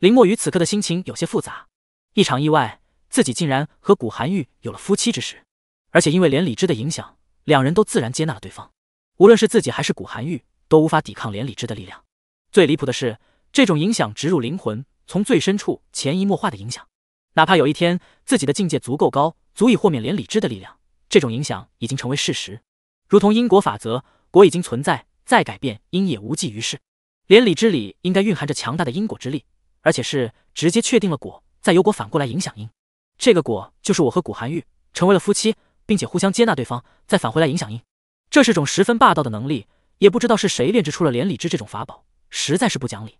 林墨雨此刻的心情有些复杂。一场意外，自己竟然和古寒玉有了夫妻之实，而且因为连理枝的影响，两人都自然接纳了对方。无论是自己还是古寒玉，都无法抵抗连理枝的力量。最离谱的是，这种影响植入灵魂，从最深处潜移默化的影响。哪怕有一天自己的境界足够高，足以豁免连理枝的力量，这种影响已经成为事实。如同因果法则，果已经存在，再改变因也无济于事。连理枝里应该蕴含着强大的因果之力。而且是直接确定了果，再由果反过来影响因。这个果就是我和古寒玉成为了夫妻，并且互相接纳对方，再返回来影响因。这是种十分霸道的能力，也不知道是谁炼制出了连理枝这种法宝，实在是不讲理。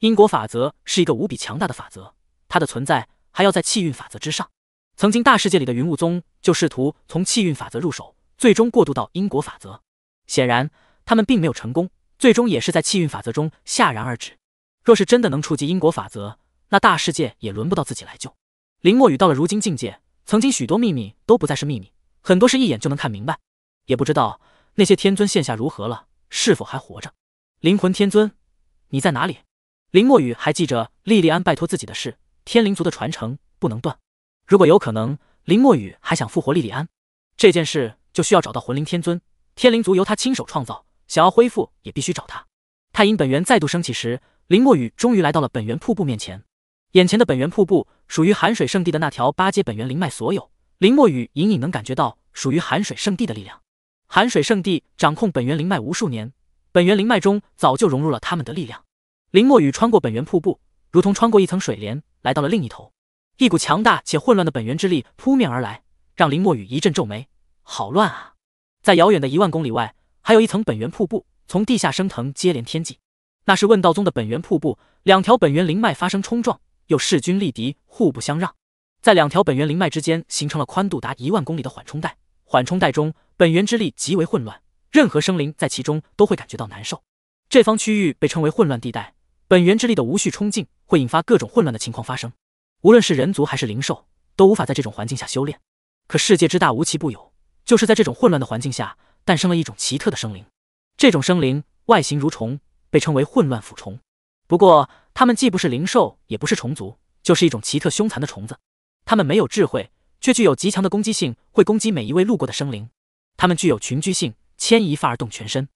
因果法则是一个无比强大的法则，它的存在还要在气运法则之上。曾经大世界里的云雾宗就试图从气运法则入手，最终过渡到因果法则，显然他们并没有成功，最终也是在气运法则中戛然而止。若是真的能触及因果法则，那大世界也轮不到自己来救。林墨雨到了如今境界，曾经许多秘密都不再是秘密，很多事一眼就能看明白。也不知道那些天尊现下如何了，是否还活着？灵魂天尊，你在哪里？林墨雨还记着莉莉安拜托自己的事，天灵族的传承不能断。如果有可能，林墨雨还想复活莉莉安，这件事就需要找到魂灵天尊。天灵族由他亲手创造，想要恢复也必须找他。太阴本源再度升起时。林墨雨终于来到了本源瀑布面前，眼前的本源瀑布属于寒水圣地的那条八阶本源灵脉所有。林墨雨隐隐能感觉到属于寒水圣地的力量。寒水圣地掌控本源灵脉无数年，本源灵脉中早就融入了他们的力量。林墨雨穿过本源瀑布，如同穿过一层水帘，来到了另一头。一股强大且混乱的本源之力扑面而来，让林墨雨一阵皱眉。好乱啊！在遥远的一万公里外，还有一层本源瀑布，从地下升腾，接连天际。那是问道宗的本源瀑布，两条本源灵脉发生冲撞，又势均力敌，互不相让，在两条本源灵脉之间形成了宽度达一万公里的缓冲带。缓冲带中，本源之力极为混乱，任何生灵在其中都会感觉到难受。这方区域被称为混乱地带，本源之力的无序冲进会引发各种混乱的情况发生。无论是人族还是灵兽，都无法在这种环境下修炼。可世界之大，无奇不有，就是在这种混乱的环境下，诞生了一种奇特的生灵。这种生灵外形如虫。被称为混乱腐虫，不过它们既不是灵兽，也不是虫族，就是一种奇特凶残的虫子。它们没有智慧，却具有极强的攻击性，会攻击每一位路过的生灵。它们具有群居性，牵一发而动全身。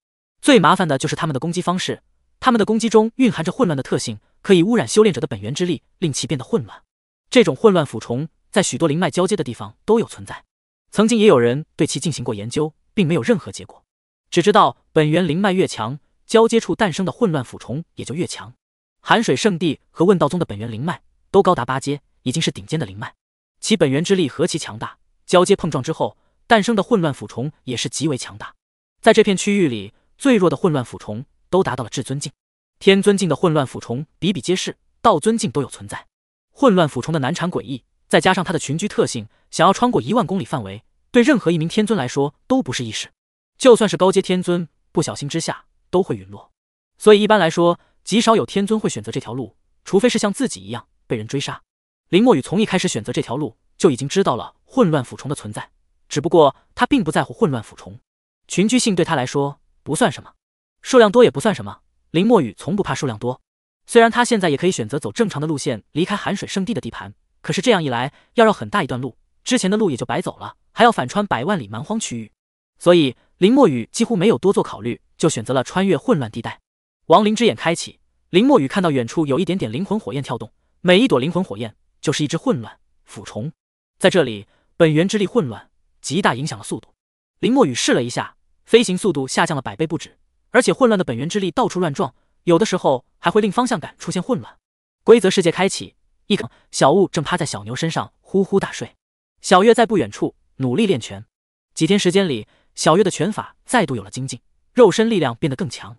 最麻烦的就是它们的攻击方式，它们的攻击中蕴含着混乱的特性，可以污染修炼者的本源之力，令其变得混乱。这种混乱腐虫在许多灵脉交接的地方都有存在，曾经也有人对其进行过研究，并没有任何结果，只知道本源灵脉越强。交接处诞生的混乱腐虫也就越强。寒水圣地和问道宗的本源灵脉都高达八阶，已经是顶尖的灵脉，其本源之力何其强大！交接碰撞之后诞生的混乱腐虫也是极为强大。在这片区域里，最弱的混乱腐虫都达到了至尊境，天尊境的混乱腐虫比比皆是，道尊境都有存在。混乱腐虫的难产诡异，再加上它的群居特性，想要穿过一万公里范围，对任何一名天尊来说都不是易事。就算是高阶天尊，不小心之下。都会陨落，所以一般来说，极少有天尊会选择这条路，除非是像自己一样被人追杀。林墨雨从一开始选择这条路，就已经知道了混乱腐虫的存在，只不过他并不在乎混乱腐虫群居性对他来说不算什么，数量多也不算什么。林墨雨从不怕数量多，虽然他现在也可以选择走正常的路线离开寒水圣地的地盘，可是这样一来要绕很大一段路，之前的路也就白走了，还要反穿百万里蛮荒区域，所以林墨雨几乎没有多做考虑。就选择了穿越混乱地带，亡灵之眼开启，林墨雨看到远处有一点点灵魂火焰跳动，每一朵灵魂火焰就是一只混乱腐虫。在这里，本源之力混乱，极大影响了速度。林墨雨试了一下，飞行速度下降了百倍不止，而且混乱的本源之力到处乱撞，有的时候还会令方向感出现混乱。规则世界开启，一个小雾正趴在小牛身上呼呼大睡，小月在不远处努力练拳。几天时间里，小月的拳法再度有了精进。肉身力量变得更强，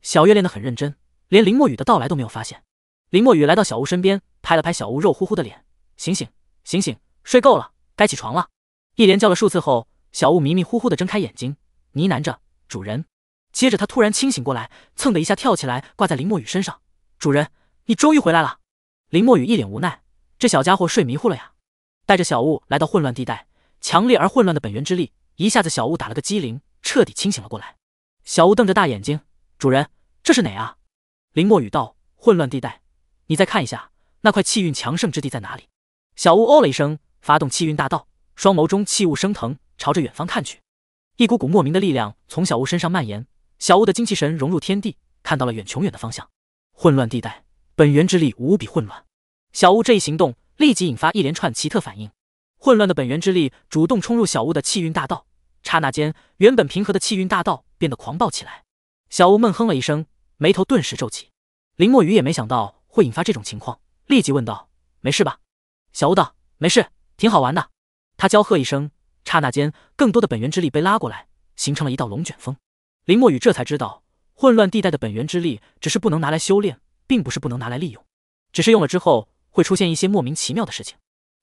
小月练得很认真，连林墨雨的到来都没有发现。林墨雨来到小乌身边，拍了拍小乌肉乎乎的脸，醒醒，醒醒，睡够了该起床了。一连叫了数次后，小雾迷迷糊糊的睁开眼睛，呢喃着：“主人。”接着他突然清醒过来，蹭的一下跳起来，挂在林墨雨身上：“主人，你终于回来了。”林墨雨一脸无奈，这小家伙睡迷糊了呀。带着小雾来到混乱地带，强烈而混乱的本源之力一下子，小雾打了个激灵，彻底清醒了过来。小乌瞪着大眼睛，主人，这是哪啊？林墨雨道：“混乱地带，你再看一下，那块气运强盛之地在哪里？”小乌哦了一声，发动气运大道，双眸中气雾升腾，朝着远方看去。一股股莫名的力量从小屋身上蔓延，小屋的精气神融入天地，看到了远穷远的方向。混乱地带，本源之力无比混乱。小乌这一行动立即引发一连串奇特反应，混乱的本源之力主动冲入小屋的气运大道，刹那间，原本平和的气运大道。变得狂暴起来，小乌闷哼了一声，眉头顿时皱起。林墨雨也没想到会引发这种情况，立即问道：“没事吧？”小乌道：“没事，挺好玩的。”他娇喝一声，刹那间，更多的本源之力被拉过来，形成了一道龙卷风。林墨雨这才知道，混乱地带的本源之力只是不能拿来修炼，并不是不能拿来利用，只是用了之后会出现一些莫名其妙的事情。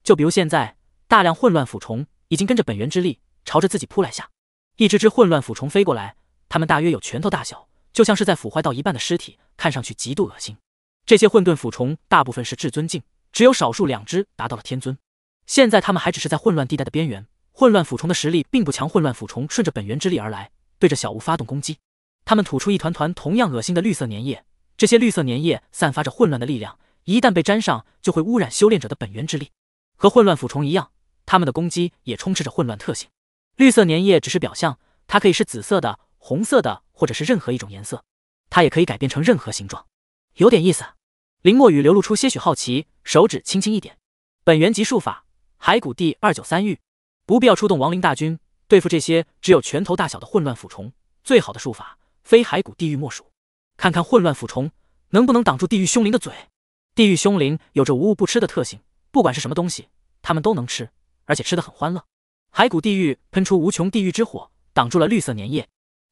就比如现在，大量混乱腐虫已经跟着本源之力朝着自己扑来，下一只只混乱腐虫飞过来。它们大约有拳头大小，就像是在腐坏到一半的尸体，看上去极度恶心。这些混沌腐虫大部分是至尊境，只有少数两只达到了天尊。现在他们还只是在混乱地带的边缘。混乱腐虫的实力并不强。混乱腐虫顺着本源之力而来，对着小吴发动攻击。他们吐出一团团同样恶心的绿色粘液，这些绿色粘液散发着混乱的力量，一旦被沾上，就会污染修炼者的本源之力。和混乱腐虫一样，他们的攻击也充斥着混乱特性。绿色粘液只是表象，它可以是紫色的。红色的，或者是任何一种颜色，它也可以改变成任何形状，有点意思。林墨雨流露出些许好奇，手指轻轻一点，本源级术法，骸骨第二九三域，不必要出动亡灵大军对付这些只有拳头大小的混乱腐虫，最好的术法非骸骨地狱莫属。看看混乱腐虫能不能挡住地狱凶灵的嘴。地狱凶灵有着无物不吃的特性，不管是什么东西，他们都能吃，而且吃的很欢乐。骸骨地狱喷出无穷地狱之火，挡住了绿色粘液。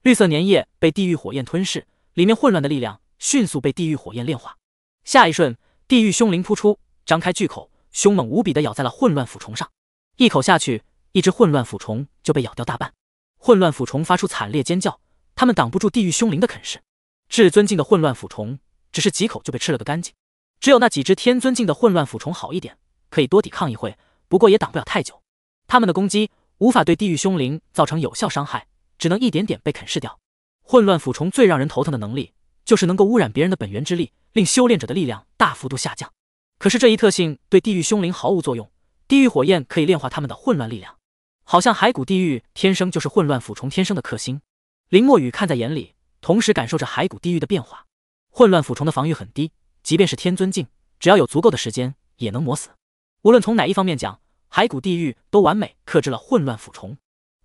绿色粘液被地狱火焰吞噬，里面混乱的力量迅速被地狱火焰炼化。下一瞬，地狱凶灵扑出，张开巨口，凶猛无比的咬在了混乱腐虫上。一口下去，一只混乱腐虫就被咬掉大半。混乱腐虫发出惨烈尖叫，它们挡不住地狱凶灵的啃噬。至尊境的混乱腐虫只是几口就被吃了个干净，只有那几只天尊境的混乱腐虫好一点，可以多抵抗一会，不过也挡不了太久。他们的攻击无法对地狱凶灵造成有效伤害。只能一点点被啃噬掉。混乱腐虫最让人头疼的能力，就是能够污染别人的本源之力，令修炼者的力量大幅度下降。可是这一特性对地狱凶灵毫无作用，地狱火焰可以炼化他们的混乱力量，好像骸骨地狱天生就是混乱腐虫天生的克星。林墨雨看在眼里，同时感受着骸骨地狱的变化。混乱腐虫的防御很低，即便是天尊境，只要有足够的时间，也能磨死。无论从哪一方面讲，骸骨地狱都完美克制了混乱腐虫。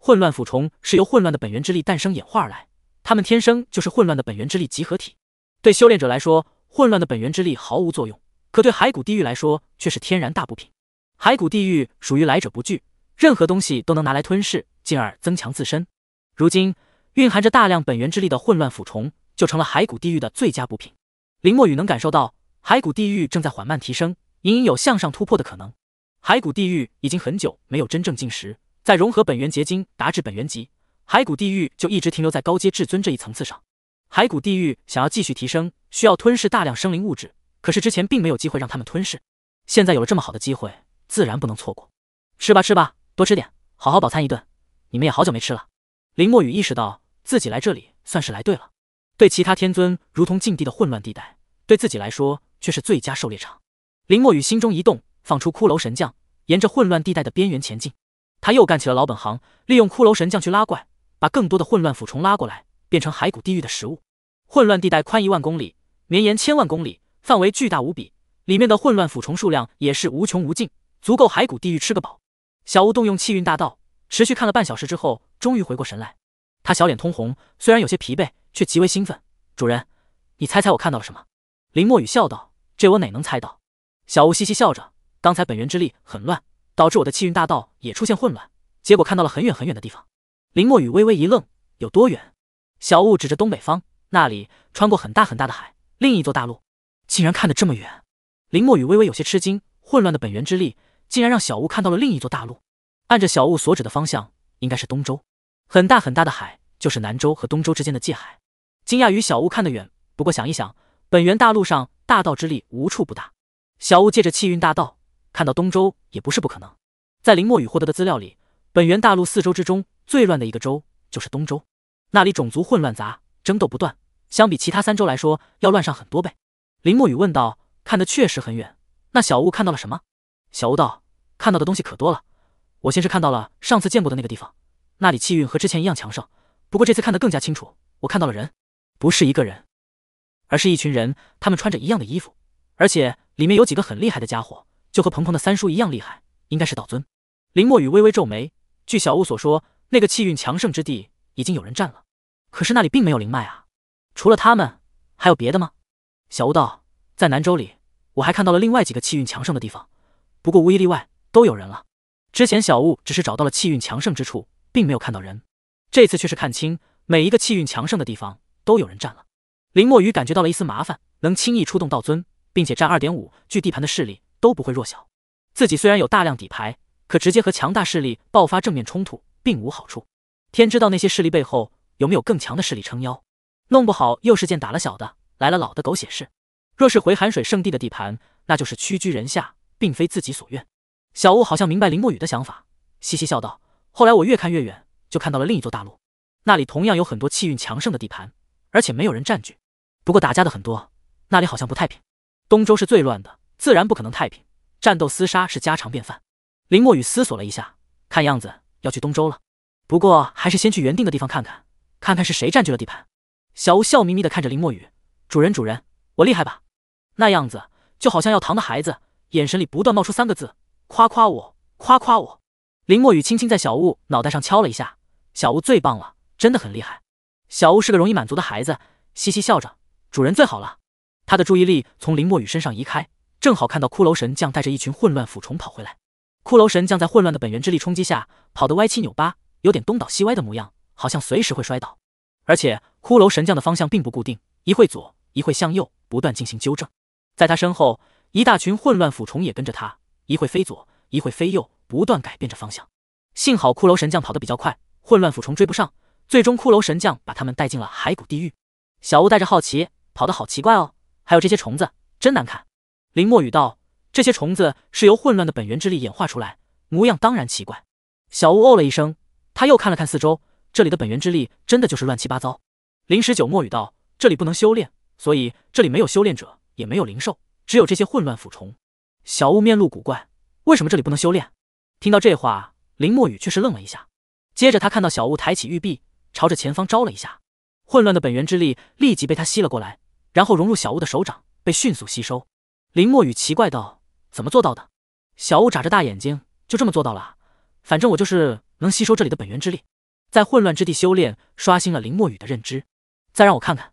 混乱腐虫是由混乱的本源之力诞生演化而来，它们天生就是混乱的本源之力集合体。对修炼者来说，混乱的本源之力毫无作用，可对骸骨地狱来说却是天然大补品。骸骨地狱属于来者不拒，任何东西都能拿来吞噬，进而增强自身。如今，蕴含着大量本源之力的混乱腐虫就成了骸骨地狱的最佳补品。林墨雨能感受到，骸骨地狱正在缓慢提升，隐隐有向上突破的可能。骸骨地狱已经很久没有真正进食。在融合本源结晶达至本源级，骸骨地狱就一直停留在高阶至尊这一层次上。骸骨地狱想要继续提升，需要吞噬大量生灵物质，可是之前并没有机会让他们吞噬。现在有了这么好的机会，自然不能错过。吃吧吃吧，多吃点，好好饱餐一顿。你们也好久没吃了。林墨雨意识到自己来这里算是来对了。对其他天尊如同禁地的混乱地带，对自己来说却是最佳狩猎场。林墨雨心中一动，放出骷髅神将，沿着混乱地带的边缘前进。他又干起了老本行，利用骷髅神将去拉怪，把更多的混乱腐虫拉过来，变成骸骨地狱的食物。混乱地带宽一万公里，绵延千万公里，范围巨大无比，里面的混乱腐虫数量也是无穷无尽，足够骸骨地狱吃个饱。小屋动用气运大道，持续看了半小时之后，终于回过神来。他小脸通红，虽然有些疲惫，却极为兴奋。主人，你猜猜我看到了什么？林墨雨笑道：“这我哪能猜到？”小屋嘻嘻笑着，刚才本源之力很乱。导致我的气运大道也出现混乱，结果看到了很远很远的地方。林墨雨微微一愣：“有多远？”小雾指着东北方，那里穿过很大很大的海，另一座大陆竟然看得这么远。林墨雨微微有些吃惊，混乱的本源之力竟然让小雾看到了另一座大陆。按着小雾所指的方向，应该是东周，很大很大的海就是南周和东周之间的界海。惊讶于小雾看得远，不过想一想，本源大陆上大道之力无处不大，小雾借着气运大道。看到东周也不是不可能，在林墨雨获得的资料里，本源大陆四周之中最乱的一个州就是东周，那里种族混乱杂，争斗不断，相比其他三州来说要乱上很多倍。林墨雨问道：“看得确实很远，那小雾看到了什么？”小雾道：“看到的东西可多了，我先是看到了上次见过的那个地方，那里气运和之前一样强盛，不过这次看得更加清楚，我看到了人，不是一个人，而是一群人，他们穿着一样的衣服，而且里面有几个很厉害的家伙。”就和鹏鹏的三叔一样厉害，应该是道尊。林墨雨微微皱眉，据小雾所说，那个气运强盛之地已经有人占了，可是那里并没有灵脉啊。除了他们，还有别的吗？小雾道，在南州里，我还看到了另外几个气运强盛的地方，不过无一例外都有人了。之前小雾只是找到了气运强盛之处，并没有看到人，这次却是看清每一个气运强盛的地方都有人占了。林墨雨感觉到了一丝麻烦，能轻易出动道尊，并且占二点五地盘的势力。都不会弱小。自己虽然有大量底牌，可直接和强大势力爆发正面冲突并无好处。天知道那些势力背后有没有更强的势力撑腰，弄不好又是件打了小的来了老的狗血事。若是回寒水圣地的地盘，那就是屈居人下，并非自己所愿。小雾好像明白林墨雨的想法，嘻嘻笑道：“后来我越看越远，就看到了另一座大陆，那里同样有很多气运强盛的地盘，而且没有人占据。不过打架的很多，那里好像不太平。东周是最乱的。”自然不可能太平，战斗厮杀是家常便饭。林墨雨思索了一下，看样子要去东周了，不过还是先去原定的地方看看，看看是谁占据了地盘。小乌笑眯眯地看着林墨雨，主人，主人，我厉害吧？那样子就好像要糖的孩子，眼神里不断冒出三个字：夸夸我，夸夸我。林墨雨轻轻在小乌脑袋上敲了一下，小乌最棒了，真的很厉害。小乌是个容易满足的孩子，嘻嘻笑着，主人最好了。他的注意力从林墨雨身上移开。正好看到骷髅神将带着一群混乱腐虫跑回来，骷髅神将在混乱的本源之力冲击下跑得歪七扭八，有点东倒西歪的模样，好像随时会摔倒。而且骷髅神将的方向并不固定，一会左，一会向右，不断进行纠正。在他身后，一大群混乱腐虫也跟着他，一会飞左，一会飞右，不断改变着方向。幸好骷髅神将跑得比较快，混乱腐虫追不上。最终，骷髅神将把他们带进了骸骨地狱。小乌带着好奇，跑得好奇怪哦，还有这些虫子，真难看。林墨雨道：“这些虫子是由混乱的本源之力演化出来，模样当然奇怪。”小雾哦了一声，他又看了看四周，这里的本源之力真的就是乱七八糟。林十九墨雨道：“这里不能修炼，所以这里没有修炼者，也没有灵兽，只有这些混乱腐虫。”小雾面露古怪：“为什么这里不能修炼？”听到这话，林墨雨却是愣了一下，接着他看到小雾抬起玉臂，朝着前方招了一下，混乱的本源之力立即被他吸了过来，然后融入小雾的手掌，被迅速吸收。林墨雨奇怪道：“怎么做到的？”小雾眨着大眼睛，就这么做到了。反正我就是能吸收这里的本源之力，在混乱之地修炼，刷新了林墨雨的认知。再让我看看。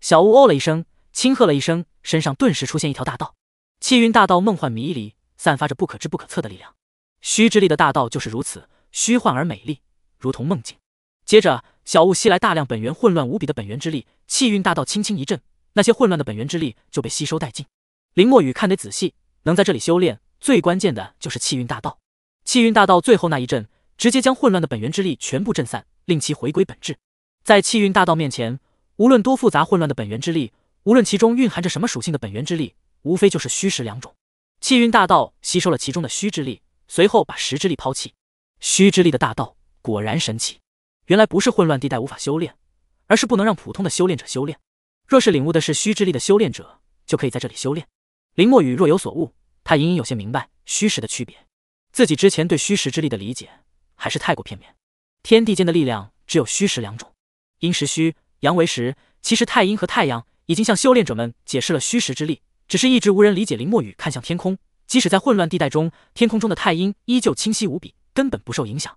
小雾哦了一声，轻喝了一声，身上顿时出现一条大道，气运大道，梦幻迷离，散发着不可知不可测的力量。虚之力的大道就是如此，虚幻而美丽，如同梦境。接着，小雾吸来大量本源，混乱无比的本源之力，气运大道轻轻一震，那些混乱的本源之力就被吸收殆尽。林墨雨看得仔细，能在这里修炼，最关键的就是气运大道。气运大道最后那一阵，直接将混乱的本源之力全部震散，令其回归本质。在气运大道面前，无论多复杂混乱的本源之力，无论其中蕴含着什么属性的本源之力，无非就是虚实两种。气运大道吸收了其中的虚之力，随后把实之力抛弃。虚之力的大道果然神奇，原来不是混乱地带无法修炼，而是不能让普通的修炼者修炼。若是领悟的是虚之力的修炼者，就可以在这里修炼。林墨雨若有所悟，他隐隐有些明白虚实的区别。自己之前对虚实之力的理解还是太过片面。天地间的力量只有虚实两种，阴实虚，阳为实。其实太阴和太阳已经向修炼者们解释了虚实之力，只是一直无人理解。林墨雨看向天空，即使在混乱地带中，天空中的太阴依旧清晰无比，根本不受影响。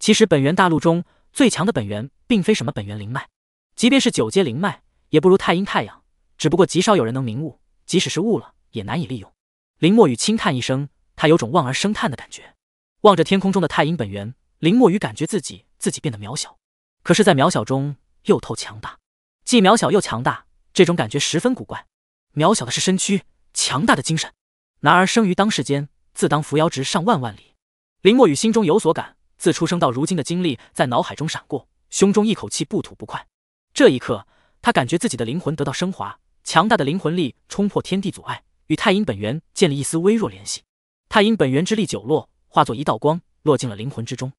其实本源大陆中最强的本源，并非什么本源灵脉，即便是九阶灵脉，也不如太阴太阳。只不过极少有人能明悟，即使是悟了。也难以利用。林墨雨轻叹一声，他有种望而生叹的感觉。望着天空中的太阴本源，林墨雨感觉自己自己变得渺小，可是，在渺小中又透强大，既渺小又强大，这种感觉十分古怪。渺小的是身躯，强大的精神。男儿生于当世间，自当扶摇直上万万里。林墨雨心中有所感，自出生到如今的经历在脑海中闪过，胸中一口气不吐不快。这一刻，他感觉自己的灵魂得到升华，强大的灵魂力冲破天地阻碍。与太阴本源建立一丝微弱联系，太阴本源之力久落，化作一道光落进了灵魂之中。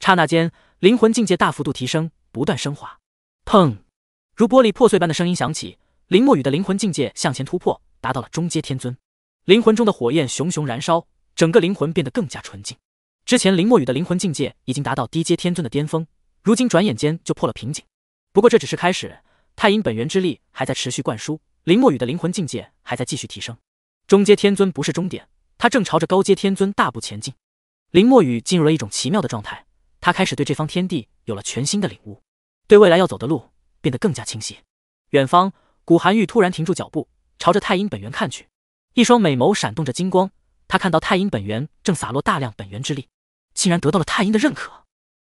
刹那间，灵魂境界大幅度提升，不断升华。砰！如玻璃破碎般的声音响起，林墨雨的灵魂境界向前突破，达到了中阶天尊。灵魂中的火焰熊熊燃烧，整个灵魂变得更加纯净。之前林墨雨的灵魂境界已经达到低阶天尊的巅峰，如今转眼间就破了瓶颈。不过这只是开始，太阴本源之力还在持续灌输，林墨雨的灵魂境界还在继续提升。中阶天尊不是终点，他正朝着高阶天尊大步前进。林墨雨进入了一种奇妙的状态，他开始对这方天地有了全新的领悟，对未来要走的路变得更加清晰。远方，古寒玉突然停住脚步，朝着太阴本源看去，一双美眸闪动着金光。他看到太阴本源正洒落大量本源之力，竟然得到了太阴的认可。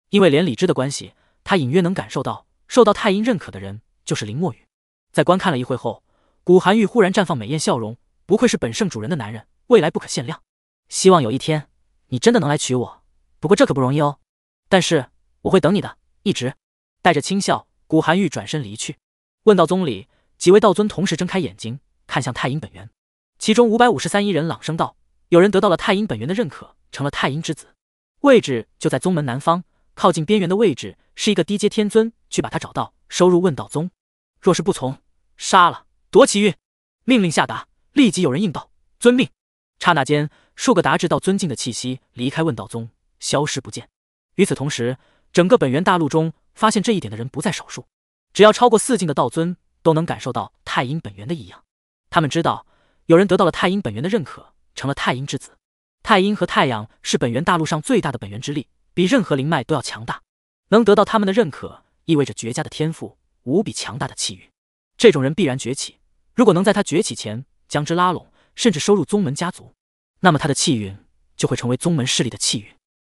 因为连理智的关系，他隐约能感受到，受到太阴认可的人就是林墨雨。在观看了一会后，古寒玉忽然绽放美艳笑容。不愧是本圣主人的男人，未来不可限量。希望有一天，你真的能来娶我。不过这可不容易哦。但是我会等你的，一直。带着轻笑，古寒玉转身离去。问道宗里，几位道尊同时睁开眼睛，看向太阴本源。其中五百五十三一人朗声道：“有人得到了太阴本源的认可，成了太阴之子。位置就在宗门南方，靠近边缘的位置，是一个低阶天尊去把他找到，收入问道宗。若是不从，杀了，夺其玉。”命令下达。立即有人应道：“遵命。”刹那间，数个达至道尊敬的气息离开问道宗，消失不见。与此同时，整个本源大陆中发现这一点的人不在少数。只要超过四境的道尊，都能感受到太阴本源的异样。他们知道，有人得到了太阴本源的认可，成了太阴之子。太阴和太阳是本源大陆上最大的本源之力，比任何灵脉都要强大。能得到他们的认可，意味着绝佳的天赋，无比强大的气运。这种人必然崛起。如果能在他崛起前，将之拉拢，甚至收入宗门家族，那么他的气运就会成为宗门势力的气运。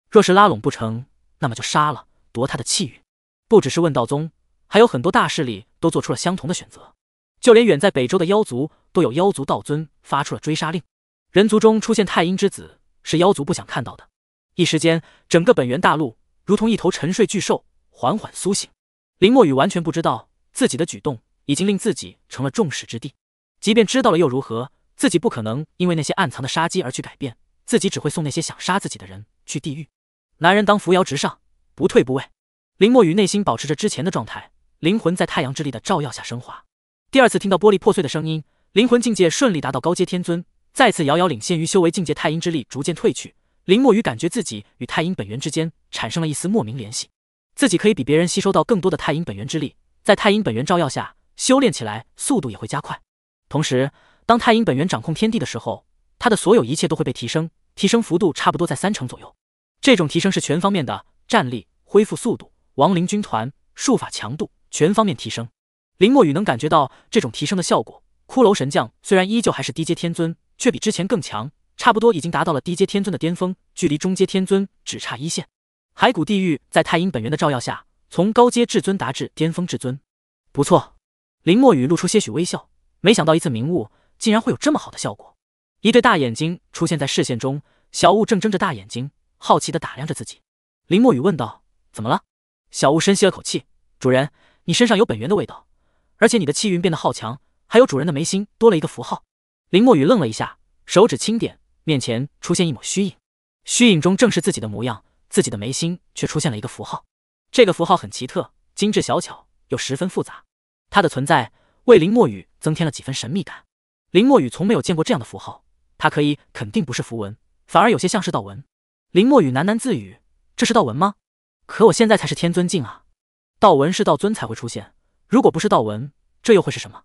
若是拉拢不成，那么就杀了，夺他的气运。不只是问道宗，还有很多大势力都做出了相同的选择。就连远在北周的妖族，都有妖族道尊发出了追杀令。人族中出现太阴之子，是妖族不想看到的。一时间，整个本源大陆如同一头沉睡巨兽缓缓苏醒。林墨雨完全不知道自己的举动已经令自己成了众矢之的。即便知道了又如何？自己不可能因为那些暗藏的杀机而去改变，自己只会送那些想杀自己的人去地狱。男人当扶摇直上，不退不畏。林墨雨内心保持着之前的状态，灵魂在太阳之力的照耀下升华。第二次听到玻璃破碎的声音，灵魂境界顺利达到高阶天尊，再次遥遥领先于修为境界。太阴之力逐渐褪去，林墨雨感觉自己与太阴本源之间产生了一丝莫名联系，自己可以比别人吸收到更多的太阴本源之力，在太阴本源照耀下修炼起来速度也会加快。同时，当太阴本源掌控天地的时候，他的所有一切都会被提升，提升幅度差不多在三成左右。这种提升是全方面的，战力、恢复速度、亡灵军团、术法强度，全方面提升。林墨雨能感觉到这种提升的效果。骷髅神将虽然依旧还是低阶天尊，却比之前更强，差不多已经达到了低阶天尊的巅峰，距离中阶天尊只差一线。骸骨地狱在太阴本源的照耀下，从高阶至尊达至巅峰至尊，不错。林墨雨露出些许微笑。没想到一次明悟竟然会有这么好的效果，一对大眼睛出现在视线中，小雾正睁着大眼睛，好奇的打量着自己。林墨雨问道：“怎么了？”小雾深吸了口气：“主人，你身上有本源的味道，而且你的气运变得好强，还有主人的眉心多了一个符号。”林墨雨愣了一下，手指轻点，面前出现一抹虚影，虚影中正是自己的模样，自己的眉心却出现了一个符号。这个符号很奇特，精致小巧又十分复杂。它的存在为林墨雨。增添了几分神秘感。林墨雨从没有见过这样的符号，他可以肯定不是符文，反而有些像是道文。林墨雨喃喃自语：“这是道文吗？可我现在才是天尊境啊！道文是道尊才会出现，如果不是道文，这又会是什么？”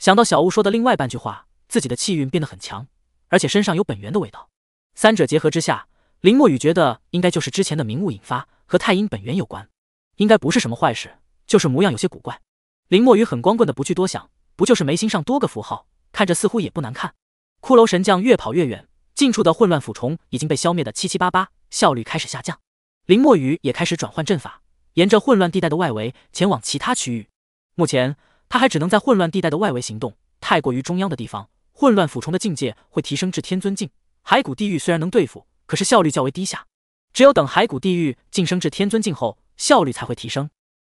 想到小雾说的另外半句话，自己的气运变得很强，而且身上有本源的味道。三者结合之下，林墨雨觉得应该就是之前的明雾引发，和太阴本源有关，应该不是什么坏事，就是模样有些古怪。林墨雨很光棍的不去多想。不就是眉心上多个符号，看着似乎也不难看。骷髅神将越跑越远，近处的混乱腐虫已经被消灭的七七八八，效率开始下降。林墨雨也开始转换阵法，沿着混乱地带的外围前往其他区域。目前他还只能在混乱地带的外围行动，太过于中央的地方，混乱腐虫的境界会提升至天尊境。骸骨地狱虽然能对付，可是效率较为低下。只有等骸骨地狱晋升至天尊境后，效率才会提升。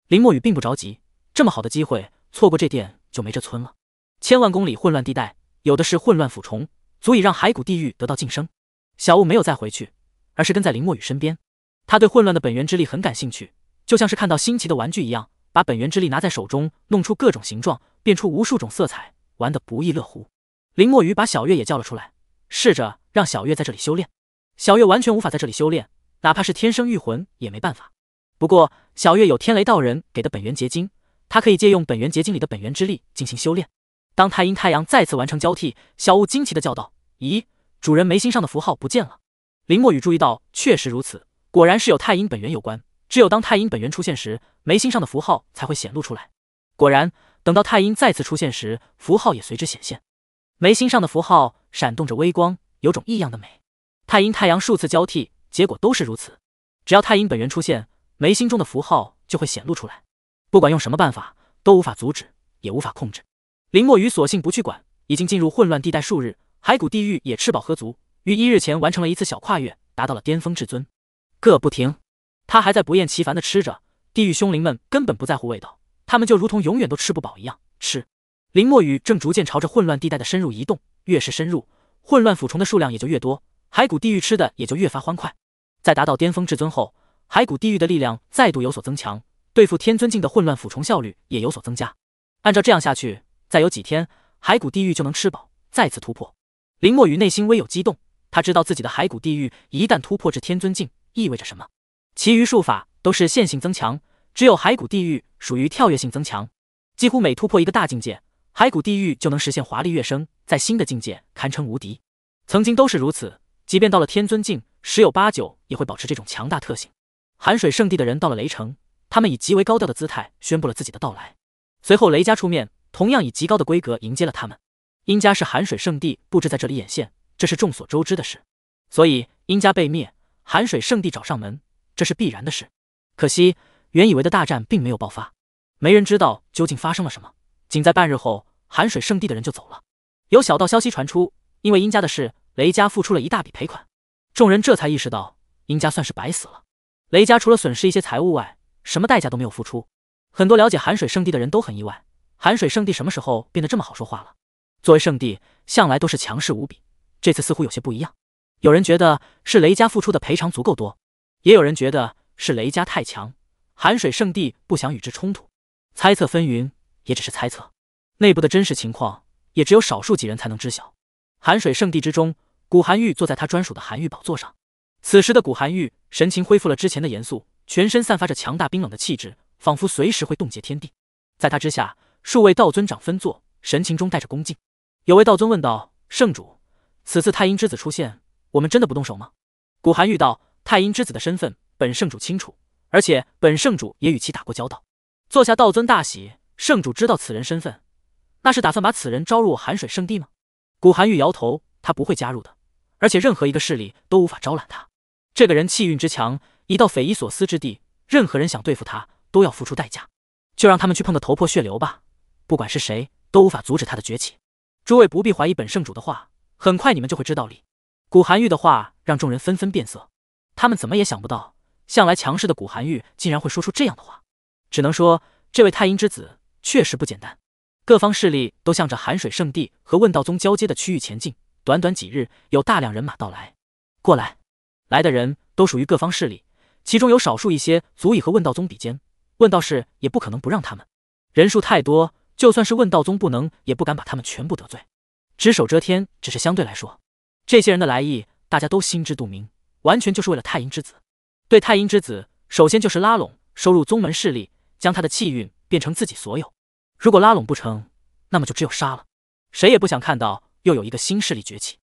林墨雨并不着急，这么好的机会，错过这点。就没这村了。千万公里混乱地带，有的是混乱腐虫，足以让骸骨地狱得到晋升。小雾没有再回去，而是跟在林墨雨身边。他对混乱的本源之力很感兴趣，就像是看到新奇的玩具一样，把本源之力拿在手中，弄出各种形状，变出无数种色彩，玩得不亦乐乎。林墨雨把小月也叫了出来，试着让小月在这里修炼。小月完全无法在这里修炼，哪怕是天生玉魂也没办法。不过小月有天雷道人给的本源结晶。它可以借用本源结晶里的本源之力进行修炼。当太阴太阳再次完成交替，小雾惊奇的叫道：“咦，主人眉心上的符号不见了。”林墨雨注意到，确实如此，果然是有太阴本源有关。只有当太阴本源出现时，眉心上的符号才会显露出来。果然，等到太阴再次出现时，符号也随之显现。眉心上的符号闪动着微光，有种异样的美。太阴太阳数次交替，结果都是如此。只要太阴本源出现，眉心中的符号就会显露出来。不管用什么办法，都无法阻止，也无法控制。林墨雨索性不去管，已经进入混乱地带数日，骸骨地狱也吃饱喝足，于一日前完成了一次小跨越，达到了巅峰至尊，个不停。他还在不厌其烦的吃着，地狱凶灵们根本不在乎味道，他们就如同永远都吃不饱一样吃。林墨雨正逐渐朝着混乱地带的深入移动，越是深入，混乱腐虫的数量也就越多，骸骨地狱吃的也就越发欢快。在达到巅峰至尊后，骸骨地狱的力量再度有所增强。对付天尊境的混乱腐虫效率也有所增加。按照这样下去，再有几天，骸骨地狱就能吃饱，再次突破。林墨雨内心微有激动，他知道自己的骸骨地狱一旦突破至天尊境意味着什么。其余术法都是线性增强，只有骸骨地狱属于跳跃性增强。几乎每突破一个大境界，骸骨地狱就能实现华丽跃升，在新的境界堪称无敌。曾经都是如此，即便到了天尊境，十有八九也会保持这种强大特性。寒水圣地的人到了雷城。他们以极为高调的姿态宣布了自己的到来，随后雷家出面，同样以极高的规格迎接了他们。殷家是寒水圣地布置在这里眼线，这是众所周知的事，所以殷家被灭，寒水圣地找上门，这是必然的事。可惜原以为的大战并没有爆发，没人知道究竟发生了什么。仅在半日后，寒水圣地的人就走了。有小道消息传出，因为殷家的事，雷家付出了一大笔赔款，众人这才意识到殷家算是白死了。雷家除了损失一些财物外，什么代价都没有付出，很多了解寒水圣地的人都很意外，寒水圣地什么时候变得这么好说话了？作为圣地，向来都是强势无比，这次似乎有些不一样。有人觉得是雷家付出的赔偿足够多，也有人觉得是雷家太强，寒水圣地不想与之冲突。猜测纷纭，也只是猜测，内部的真实情况也只有少数几人才能知晓。寒水圣地之中，古寒玉坐在他专属的寒玉宝座上，此时的古寒玉神情恢复了之前的严肃。全身散发着强大冰冷的气质，仿佛随时会冻结天地。在他之下，数位道尊长分坐，神情中带着恭敬。有位道尊问道：“圣主，此次太阴之子出现，我们真的不动手吗？”古寒玉道：“太阴之子的身份，本圣主清楚，而且本圣主也与其打过交道。”坐下道尊大喜：“圣主知道此人身份，那是打算把此人招入寒水圣地吗？”古寒玉摇头：“他不会加入的，而且任何一个势力都无法招揽他。这个人气运之强。”一道匪夷所思之地，任何人想对付他都要付出代价，就让他们去碰的头破血流吧。不管是谁，都无法阻止他的崛起。诸位不必怀疑本圣主的话，很快你们就会知道。李古寒玉的话让众人纷纷变色，他们怎么也想不到，向来强势的古寒玉竟然会说出这样的话。只能说，这位太阴之子确实不简单。各方势力都向着寒水圣地和问道宗交接的区域前进，短短几日，有大量人马到来。过来，来的人都属于各方势力。其中有少数一些足以和问道宗比肩，问道士也不可能不让他们。人数太多，就算是问道宗不能也不敢把他们全部得罪。只手遮天只是相对来说，这些人的来意大家都心知肚明，完全就是为了太阴之子。对太阴之子，首先就是拉拢，收入宗门势力，将他的气运变成自己所有。如果拉拢不成，那么就只有杀了。谁也不想看到又有一个新势力崛起。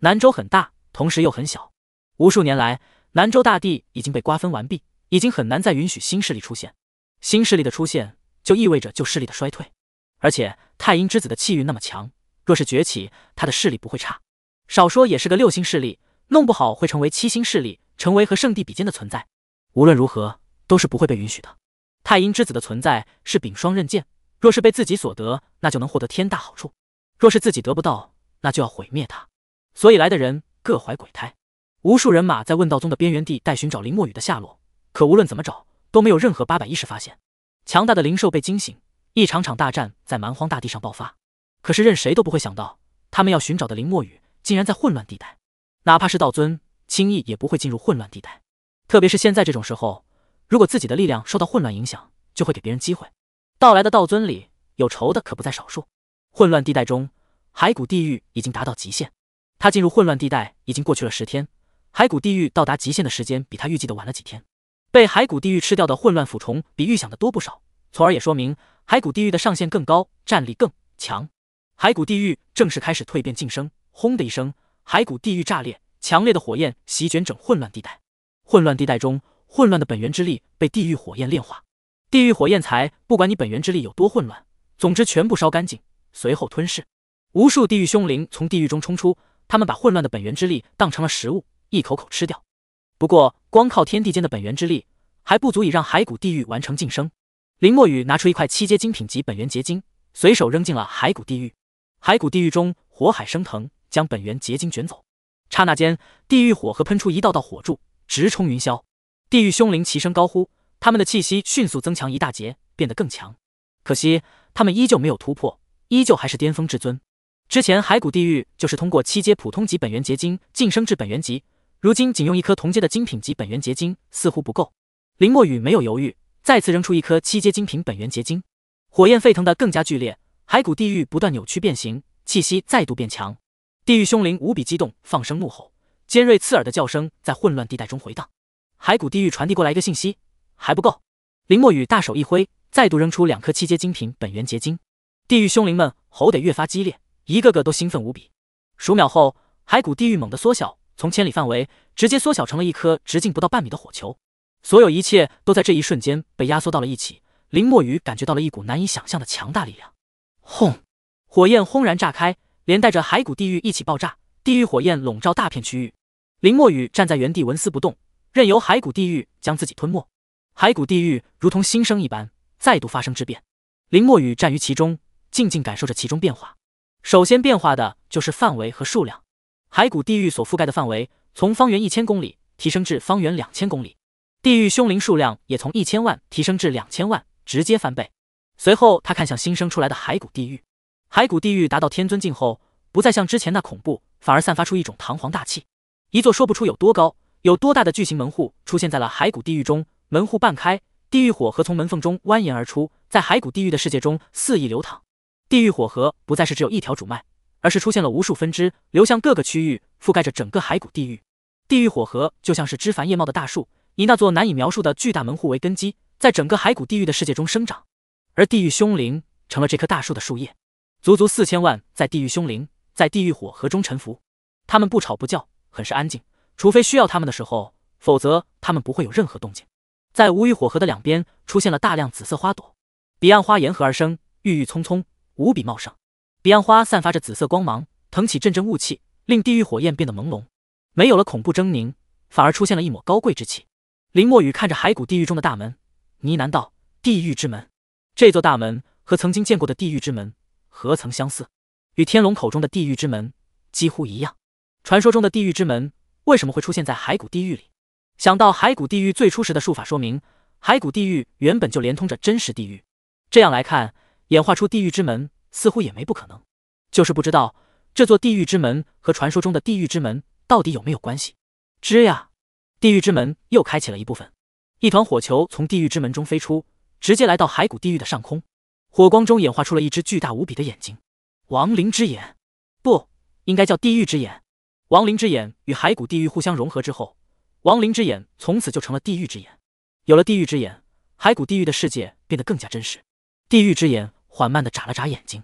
南州很大，同时又很小，无数年来。南州大地已经被瓜分完毕，已经很难再允许新势力出现。新势力的出现就意味着旧势力的衰退。而且太阴之子的气运那么强，若是崛起，他的势力不会差，少说也是个六星势力，弄不好会成为七星势力，成为和圣地比肩的存在。无论如何都是不会被允许的。太阴之子的存在是柄双刃剑，若是被自己所得，那就能获得天大好处；若是自己得不到，那就要毁灭他。所以来的人各怀鬼胎。无数人马在问道宗的边缘地带寻找林墨雨的下落，可无论怎么找都没有任何八百一十发现。强大的灵兽被惊醒，一场场大战在蛮荒大地上爆发。可是任谁都不会想到，他们要寻找的林墨雨竟然在混乱地带。哪怕是道尊，轻易也不会进入混乱地带。特别是现在这种时候，如果自己的力量受到混乱影响，就会给别人机会。到来的道尊里有仇的可不在少数。混乱地带中，骸骨地狱已经达到极限。他进入混乱地带已经过去了十天。骸骨地狱到达极限的时间比他预计的晚了几天，被骸骨地狱吃掉的混乱腐虫比预想的多不少，从而也说明骸骨地狱的上限更高，战力更强。骸骨地狱正式开始蜕变晋升，轰的一声，骸骨地狱炸裂，强烈的火焰席卷整混乱地带。混乱地带中，混乱的本源之力被地狱火焰炼化，地狱火焰才不管你本源之力有多混乱，总之全部烧干净，随后吞噬。无数地狱凶灵从地狱中冲出，他们把混乱的本源之力当成了食物。一口口吃掉，不过光靠天地间的本源之力还不足以让骸骨地狱完成晋升。林墨雨拿出一块七阶精品级本源结晶，随手扔进了骸骨地狱。骸骨地狱中火海升腾，将本源结晶卷走。刹那间，地狱火和喷出一道道火柱，直冲云霄。地狱凶灵齐声高呼，他们的气息迅速增强一大截，变得更强。可惜他们依旧没有突破，依旧还是巅峰至尊。之前骸骨地狱就是通过七阶普通级本源结晶晋升至本源级。如今仅用一颗同阶的精品级本源结晶似乎不够，林墨雨没有犹豫，再次扔出一颗七阶精品本源结晶，火焰沸腾的更加剧烈，骸骨地狱不断扭曲变形，气息再度变强，地狱凶灵无比激动，放声怒吼，尖锐刺耳的叫声在混乱地带中回荡，骸骨地狱传递过来一个信息，还不够。林墨雨大手一挥，再度扔出两颗七阶精品本源结晶，地狱凶灵们吼得越发激烈，一个个都兴奋无比。数秒后，骸骨地狱猛地缩小。从千里范围直接缩小成了一颗直径不到半米的火球，所有一切都在这一瞬间被压缩到了一起。林墨雨感觉到了一股难以想象的强大力量，轰！火焰轰然炸开，连带着骸骨地狱一起爆炸，地狱火焰笼罩大片区域。林墨雨站在原地纹丝不动，任由骸骨地狱将自己吞没。骸骨地狱如同新生一般，再度发生质变。林墨雨站于其中，静静感受着其中变化。首先变化的就是范围和数量。骸骨地狱所覆盖的范围从方圆一千公里提升至方圆两千公里，地狱凶灵数量也从一千万提升至两千万，直接翻倍。随后，他看向新生出来的骸骨地狱，骸骨地狱达到天尊境后，不再像之前那恐怖，反而散发出一种堂皇大气。一座说不出有多高、有多大的巨型门户出现在了骸骨地狱中，门户半开，地狱火河从门缝中蜿蜒而出，在骸骨地狱的世界中肆意流淌。地狱火河不再是只有一条主脉。而是出现了无数分支，流向各个区域，覆盖着整个骸骨地狱。地狱火河就像是枝繁叶茂的大树，以那座难以描述的巨大门户为根基，在整个骸骨地狱的世界中生长。而地狱凶灵成了这棵大树的树叶，足足四千万在地狱凶灵在地狱火河中沉浮。他们不吵不叫，很是安静，除非需要他们的时候，否则他们不会有任何动静。在无语火河的两边出现了大量紫色花朵，彼岸花沿河而生，郁郁葱葱，无比茂盛。彼岸花散发着紫色光芒，腾起阵阵雾气，令地狱火焰变得朦胧，没有了恐怖狰狞，反而出现了一抹高贵之气。林墨雨看着骸骨地狱中的大门，呢喃道：“地狱之门，这座大门和曾经见过的地狱之门何曾相似？与天龙口中的地狱之门几乎一样。传说中的地狱之门为什么会出现在骸骨地狱里？想到骸骨地狱最初时的术法说明，骸骨地狱原本就连通着真实地狱。这样来看，演化出地狱之门。”似乎也没不可能，就是不知道这座地狱之门和传说中的地狱之门到底有没有关系。吱呀，地狱之门又开启了一部分，一团火球从地狱之门中飞出，直接来到骸骨地狱的上空。火光中演化出了一只巨大无比的眼睛——亡灵之眼，不应该叫地狱之眼。亡灵之眼与骸骨地狱互相融合之后，亡灵之眼从此就成了地狱之眼。有了地狱之眼，骸骨地狱的世界变得更加真实。地狱之眼。缓慢地眨了眨眼睛，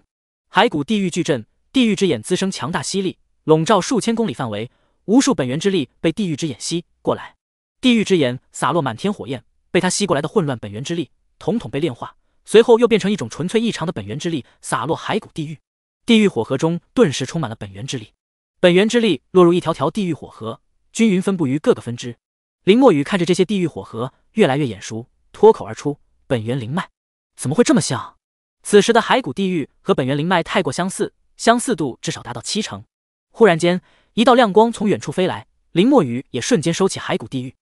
骸骨地狱巨阵，地狱之眼滋生强大吸力，笼罩数千公里范围，无数本源之力被地狱之眼吸过来。地狱之眼洒落满天火焰，被他吸过来的混乱本源之力，统统被炼化，随后又变成一种纯粹异常的本源之力，洒落骸骨地狱。地狱火河中顿时充满了本源之力，本源之力落入一条条地狱火河，均匀分布于各个分支。林墨雨看着这些地狱火河，越来越眼熟，脱口而出：“本源灵脉怎么会这么像？”此时的骸骨地狱和本源灵脉太过相似，相似度至少达到七成。忽然间，一道亮光从远处飞来，林墨雨也瞬间收起骸骨地狱。